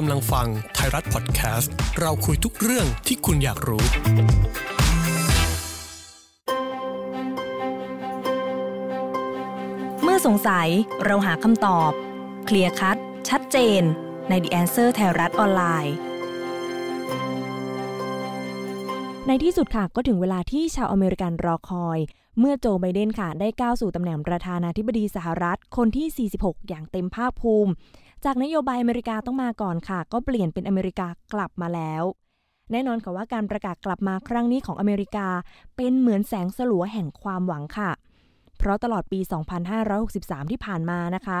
กำลังฟังไทยรัฐพอดแคสต์ เราคุยทุกเรื่องที่คุณอยากรู้ เมื่อสงสัยเราหาคำตอบ เคลียร์คัดชัดเจน ใน The Answer ไทยรัฐออนไลน์ ในที่สุดค่ะ ก็ถึงเวลาที่ชาวอเมริกันรอคอย เมื่อโจไบเดนค่ะ ได้ก้าวสู่ตำแหน่งประธานาธิบดีสหรัฐคนที่ 46 อย่างเต็มภาคภูมิจากนโยบาย อเมริกาต้องมาก่อนค่ะ ก็เปลี่ยนเป็นอเมริกากลับมาแล้ว แน่นอนค่ะว่าการประกาศกลับมาครั้งนี้ของอเมริกาเป็นเหมือนแสงสลัวแห่งความหวังค่ะ เพราะตลอดปี 2563ที่ผ่านมานะคะ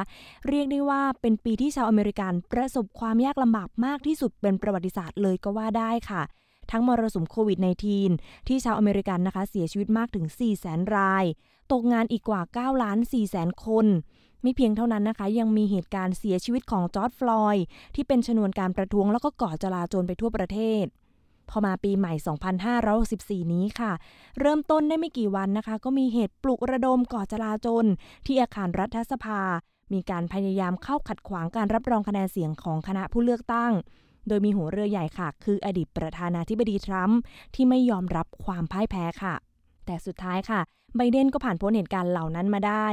เรียกได้ว่าเป็นปีที่ชาวอเมริกันประสบความยากลำบากมากที่สุดเป็นประวัติศาสตร์เลยก็ว่าได้ค่ะทั้งมรสุมโควิด -19 ที่ชาวอเมริกันนะคะเสียชีวิตมากถึง 4 0 0 0 0 0รายตกงานอีกกว่า9ล้าน4แสนคนไม่เพียงเท่านั้นนะคะ ยังมีเหตุการณ์เสียชีวิตของจอร์ดฟลอยที่เป็นชนวนการประท้วงแล้วก็ก่อจลาจลไปทั่วประเทศ พอมาปีใหม่ 2564 นี้ค่ะ เริ่มต้นได้ไม่กี่วันนะคะ ก็มีเหตุปลุกระดมก่อจลาจลที่อาคารรัฐสภา มีการพยายามเข้าขัดขวางการรับรองคะแนนเสียงของคณะผู้เลือกตั้ง โดยมีหัวเรือใหญ่ค่ะ คืออดีตประธานาธิบดีทรัมป์ที่ไม่ยอมรับความพ่ายแพ้ค่ะแต่สุดท้ายค่ะ ไบเดนก็ผ่านพ้นเหตุการณ์เหล่านั้นมาได้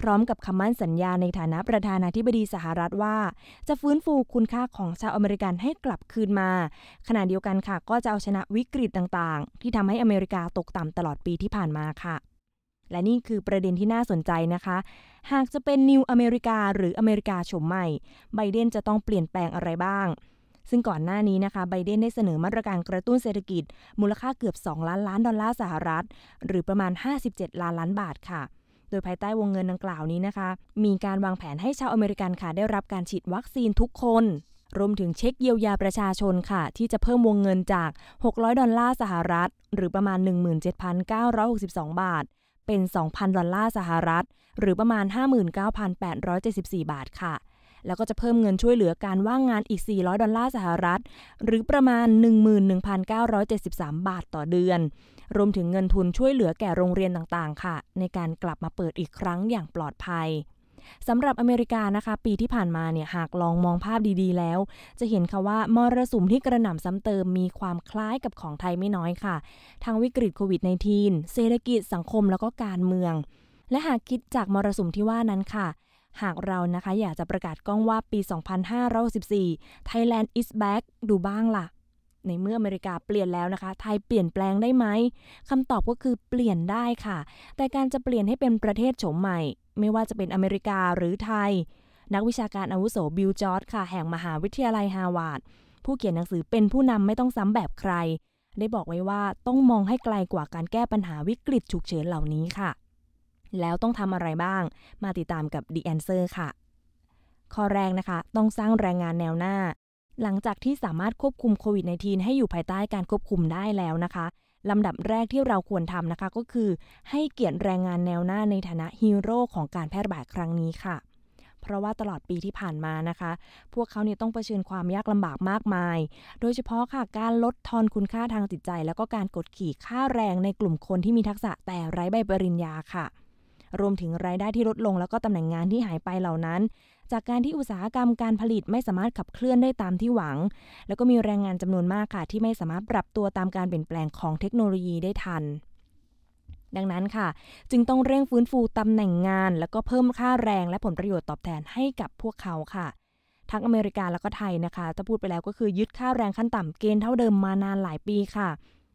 พร้อมกับคำมั่นสัญญาในฐานะประธานาธิบดีสหรัฐว่า จะฟื้นฟูคุณค่าของชาวอเมริกันให้กลับคืนมา ขณะเดียวกันค่ะ ก็จะเอาชนะวิกฤตต่างๆ ที่ทำให้อเมริกาตกต่ำตลอดปีที่ผ่านมาค่ะ และนี่คือประเด็นที่น่าสนใจนะคะ หากจะเป็นนิวอเมริกาหรืออเมริกาชมใหม่ ไบเดนจะต้องเปลี่ยนแปลงอะไรบ้างซึ่งก่อนหน้านี้นะคะไบเดนได้เสนอมาตรการกระตุ้นเศรษฐกิจ มูลค่าเกือบ 2 ล้านล้านดอลลาร์สหรัฐ หรือประมาณ 57 ล้านล้านบาทค่ะ โดยภายใต้วงเงินดังกล่าวนี้นะคะ มีการวางแผนให้ชาวอเมริกันค่ะได้รับการฉีดวัคซีนทุกคน รวมถึงเช็คเยียวยาประชาชนค่ะ ที่จะเพิ่มวงเงินจาก 600 ดอลลาร์สหรัฐ หรือประมาณ 17,962 บาทเป็น 2,000 ดอลลาร์สหรัฐ หรือประมาณ 59,874 บาทค่ะแล้วก็จะเพิ่มเงินช่วยเหลือการว่างงานอีก 400 ดอลลาร์สหรัฐ หรือประมาณ 11,973 บาทต่อเดือน รวมถึงเงินทุนช่วยเหลือแก่โรงเรียนต่างๆ ค่ะ ในการกลับมาเปิดอีกครั้งอย่างปลอดภัย สำหรับอเมริกานะคะ ปีที่ผ่านมาเนี่ยหากลองมองภาพดี ๆ แล้ว จะเห็นค่ะว่ามรสุมที่กระหน่ำซ้ำเติมมีความคล้ายกับของไทยไม่น้อยค่ะทั้งวิกฤตโควิด -19 เศรษฐกิจสังคมแล้วก็การเมือง และหากคิดจากมรสุมที่ว่านั้นค่ะหากเรานะคะอยากจะประกาศกล้องว่าปี 2564 Thailand is back ดูบ้างล่ะ ในเมื่ออเมริกาเปลี่ยนแล้วนะคะ ไทยเปลี่ยนแปลงได้ไหมคำตอบก็คือเปลี่ยนได้ค่ะ แต่การจะเปลี่ยนให้เป็นประเทศโฉมใหม่ ไม่ว่าจะเป็นอเมริกาหรือไทย นักวิชาการอาวุโส บิลจอร์ดค่ะแห่งมหาวิทยาลัยฮาวาดผู้เขียนหนังสือเป็นผู้นำไม่ต้องซ้ำแบบใคร ได้บอกไว้ว่าต้องมองให้ไกลกว่าการแก้ปัญหาวิกฤตฉุกเฉินเหล่านี้ค่ะแล้วต้องทำอะไรบ้าง มาติดตามกับ The Answer ค่ะข้อแรกนะคะต้องสร้างแรงงานแนวหน้า หลังจากที่สามารถควบคุมโควิด -19 ให้อยู่ภายใต้การควบคุมได้แล้วนะคะ ลำดับแรกที่เราควรทำนะคะ ก็คือ ให้เกียรติแรงงานแนวหน้าในฐานะฮีโร่ของการแพร่ระบาดครั้งนี้ค่ะ เพราะว่าตลอดปีที่ผ่านมานะคะ พวกเขาเนี่ยต้องเผชิญความยากลำบากมากมาย โดยเฉพาะค่ะ การลดทอนคุณค่าทางจิตใจ แล้วก็การกดขี่ค่าแรงในกลุ่มคนที่มีทักษะแต่ไร้ใบปริญญาค่ะรวมถึงรายได้ที่ลดลงแล้วก็ตำแหน่งงานที่หายไปเหล่านั้น จากการที่อุตสาหกรรมการผลิตไม่สามารถขับเคลื่อนได้ตามที่หวัง แล้วก็มีแรงงานจำนวนมากค่ะ ที่ไม่สามารถปรับตัวตามการเปลี่ยนแปลงของเทคโนโลยีได้ทัน ดังนั้นค่ะ จึงต้องเร่งฟื้นฟูตำแหน่งงาน แล้วก็เพิ่มค่าแรง และผลประโยชน์ตอบแทนให้กับพวกเขาค่ะ ทั้งอเมริกาแล้วก็ไทยนะคะจะพูดไปแล้วก็คือยึดค่าแรงขั้นต่ำเกณฑ์เท่าเดิมมานานหลายปีค่ะ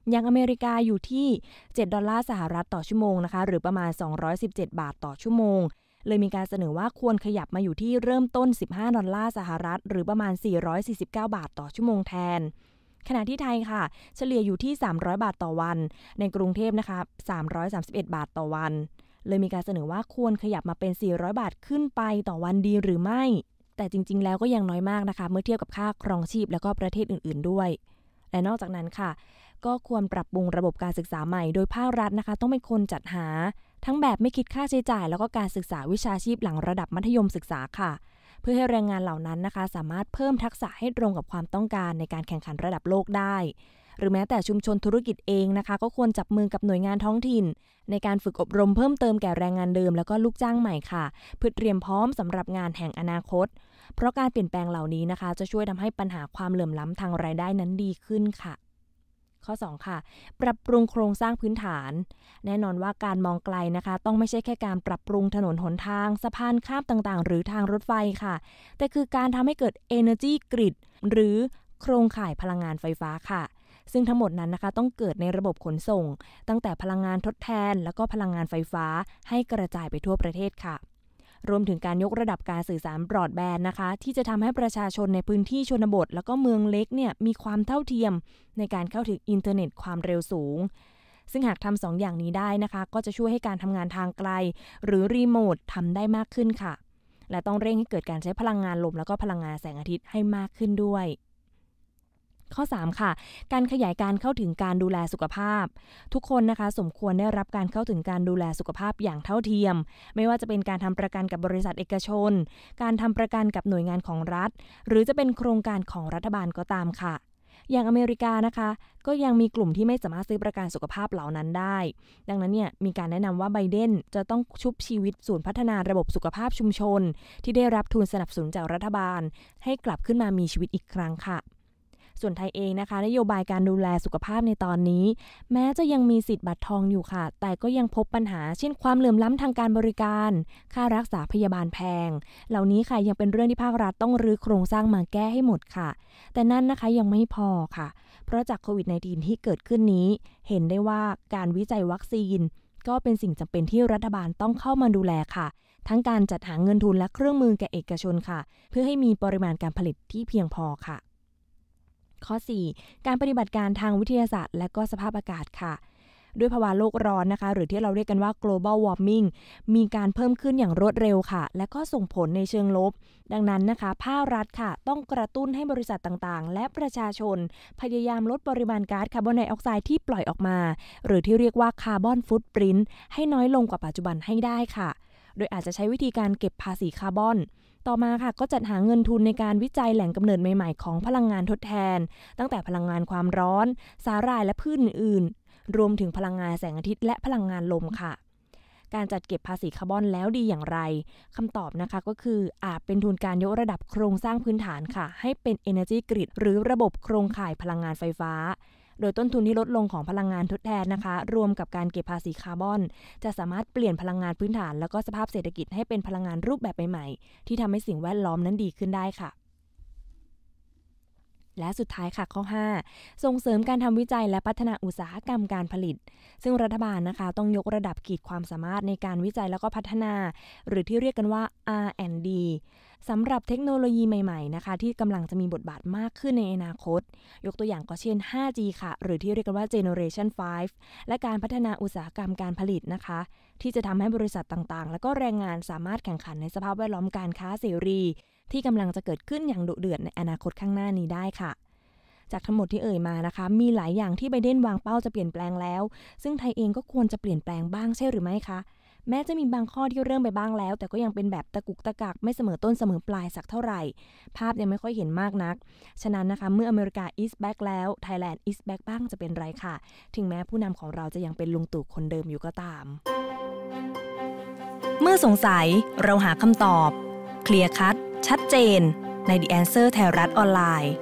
อย่างอเมริกาอยู่ที่ 7 ดอลลาร์สหรัฐต่อชั่วโมงนะคะ หรือประมาณ 217 บาทต่อชั่วโมง เลยมีการเสนอว่าควรขยับมาอยู่ที่เริ่มต้น 15 ดอลลาร์สหรัฐหรือประมาณ 449 บาทต่อชั่วโมงแทน ขณะที่ไทยค่ะ เฉลี่ยอยู่ที่ 300 บาทต่อวัน ในกรุงเทพนะคะ 331 บาทต่อวัน เลยมีการเสนอว่าควรขยับมาเป็น 400 บาทขึ้นไปต่อวันดีหรือไม่ แต่จริง ๆ แล้วก็ยังน้อยมากนะคะเมื่อเทียบกับค่าครองชีพแล้วก็ประเทศอื่น ๆ ด้วยและนอกจากนั้นค่ะ ก็ควรปรับปรุงระบบการศึกษาใหม่ โดยภาครัฐนะคะต้องเป็นคนจัดหา ทั้งแบบไม่คิดค่าใช้จ่ายแล้วก็การศึกษาวิชาชีพหลังระดับมัธยมศึกษาค่ะ เพื่อให้แรงงานเหล่านั้นนะคะสามารถเพิ่มทักษะให้ตรงกับความต้องการในการแข่งขันระดับโลกได้ หรือแม้แต่ชุมชนธุรกิจเองนะคะ ก็ควรจับมือกับหน่วยงานท้องถิ่น ในการฝึกอบรมเพิ่มเติมแก่แรงงานเดิม แล้วก็ลูกจ้างใหม่ค่ะ เพื่อเตรียมพร้อมสำหรับงานแห่งอนาคตเพราะการเปลี่ยนแปลงเหล่านี้นะคะ จะช่วยทำให้ปัญหาความเหลื่อมล้ำทางรายได้นั้นดีขึ้นค่ะ ข้อ 2 ค่ะ ปรับปรุงโครงสร้างพื้นฐาน แน่นอนว่าการมองไกลนะคะ ต้องไม่ใช่แค่การปรับปรุงถนนหนทาง สะพานข้ามต่างๆ หรือทางรถไฟค่ะ แต่คือการทำให้เกิด Energy Grid หรือโครงข่ายพลังงานไฟฟ้าค่ะ ซึ่งทั้งหมดนั้นนะคะ ต้องเกิดในระบบขนส่ง ตั้งแต่พลังงานทดแทน แล้วก็พลังงานไฟฟ้าให้กระจายไปทั่วประเทศค่ะรวมถึงการยกระดับการสื่อสารบรอดแบนด์นะคะ ที่จะทำให้ประชาชนในพื้นที่ชนบท แล้วก็เมืองเล็กเนี่ยมีความเท่าเทียม ในการเข้าถึงอินเทอร์เน็ตความเร็วสูง ซึ่งหากทำสองอย่างนี้ได้นะคะ ก็จะช่วยให้การทำงานทางไกล หรือรีโมททำได้มากขึ้นค่ะและต้องเร่งให้เกิดการใช้พลังงานลมแล้วก็พลังงานแสงอาทิตย์ให้มากขึ้นด้วยข้อ3ค่ะ การขยายการเข้าถึงการดูแลสุขภาพ ทุกคนนะคะ สมควรได้รับการเข้าถึงการดูแลสุขภาพอย่างเท่าเทียม ไม่ว่าจะเป็นการทำประกันกับบริษัทเอกชน การทำประกันกับหน่วยงานของรัฐ หรือจะเป็นโครงการของรัฐบาลก็ตามค่ะ อย่างอเมริกานะคะ ก็ยังมีกลุ่มที่ไม่สามารถซื้อประกันสุขภาพเหล่านั้นได้ ดังนั้นเนี่ยมีการแนะนำว่าไบเดนจะต้องชุบชีวิตศูนย์พัฒนาระบบสุขภาพชุมชน ที่ได้รับทุนสนับสนุนจากรัฐบาล ให้กลับขึ้นมามีชีวิตอีกครั้งค่ะส่วนไทยเองนะคะ นโยบายการดูแลสุขภาพในตอนนี้ แม้จะยังมีสิทธิ์บัตรทองอยู่ค่ะ แต่ก็ยังพบปัญหาเช่นความเหลื่อมล้ำทางการบริการ ค่ารักษาพยาบาลแพง เหล่านี้ค่ะยังเป็นเรื่องที่ภาครัฐต้องรื้อโครงสร้างมาแก้ให้หมดค่ะ แต่นั่นนะคะยังไม่พอค่ะ เพราะจากโควิด -19 ที่เกิดขึ้นนี้เห็นได้ว่าการวิจัยวัคซีน ก็เป็นสิ่งจำเป็นที่รัฐบาลต้องเข้ามาดูแลค่ะ ทั้งการจัดหาเงินทุนและเครื่องมือแก่เอกชนค่ะ เพื่อให้มีปริมาณการผลิตที่เพียงพอค่ะข้อ4 การปฏิบัติการทางวิทยาศาสตร์และก็สภาพอากาศค่ะ ด้วยภาวะโลกร้อนนะคะ หรือที่เราเรียกกันว่า global warming มีการเพิ่มขึ้นอย่างรวดเร็วค่ะ และก็ส่งผลในเชิงลบ ดังนั้นนะคะภาครัฐค่ะ ต้องกระตุ้นให้บริษัทต่างๆ และประชาชน พยายามลดปริมาณก๊าซคาร์บอนไดออกไซด์ที่ปล่อยออกมา หรือที่เรียกว่าคาร์บอนฟุตปรินต์ให้น้อยลงกว่าปัจจุบันให้ได้ค่ะโดยอาจจะใช้วิธีการเก็บภาษีคาร์บอน ต่อมาค่ะ ก็จัดหาเงินทุนในการวิจัยแหล่งกำเนิดใหม่ๆ ของพลังงานทดแทน ตั้งแต่พลังงานความร้อน สาหร่ายและพืชอื่นๆ รวมถึงพลังงานแสงอาทิตย์ และพลังงานลมค่ะ การจัดเก็บภาษีคาร์บอนแล้วดีอย่างไร คำตอบนะคะก็คืออาจเป็นทุนการยกระดับโครงสร้างพื้นฐานค่ะให้เป็น Energy Grid หรือระบบโครงข่ายพลังงานไฟฟ้าโดยต้นทุนที่ลดลงของพลังงานทดแทนนะคะ รวมกับการเก็บภาษีคาร์บอน จะสามารถเปลี่ยนพลังงานพื้นฐาน แล้วก็สภาพเศรษฐกิจให้เป็นพลังงานรูปแบบใหม่ๆ ที่ทำให้สิ่งแวดล้อมนั้นดีขึ้นได้ค่ะ และสุดท้ายค่ะข้อ 5 ส่งเสริมการทำวิจัยและพัฒนาอุตสาหกรรมการผลิต ซึ่งรัฐบาลนะคะต้องยกระดับขีดความสามารถในการวิจัยแล้วก็พัฒนา หรือที่เรียกกันว่า R&D สำหรับเทคโนโลยีใหม่ๆนะคะที่กำลังจะมีบทบาทมากขึ้นในอนาคต ยกตัวอย่างก็เช่น 5G ค่ะ หรือที่เรียกกันว่า Generation 5 และการพัฒนาอุตสาหกรรมการผลิตนะคะ ที่จะทำให้บริษัทต่างๆ และก็แรงงานสามารถแข่งขันในสภาพแวดล้อมการค้าเสรี ที่กำลังจะเกิดขึ้นอย่างดุเดือดในอนาคตข้างหน้านี้ได้ค่ะ จากทั้งหมดที่เอ่ยมานะคะ มีหลายอย่างที่ไบเดนวางเป้าจะเปลี่ยนแปลงแล้ว ซึ่งไทยเอง ก็ควรจะเปลี่ยนแปลงบ้างใช่หรือไม่คะแม้จะมีบางข้อที่เริ่มไปบ้างแล้ว แต่ก็ยังเป็นแบบตะกุกตะกักไม่เสมอต้นเสมอปลายสักเท่าไหร่ ภาพยังไม่ค่อยเห็นมากนัก ฉะนั้นนะคะเมื่ออเมริกา is back แล้วไทยแลนด์ is back บ้างจะเป็นไรค่ะ ถึงแม้ผู้นำของเราจะยังเป็นลุงตู่คนเดิมอยู่ก็ตาม เมื่อสงสัยเราหาคำตอบเคลียร์คัดชัดเจน ใน The Answer ไทยรัฐออนไลน์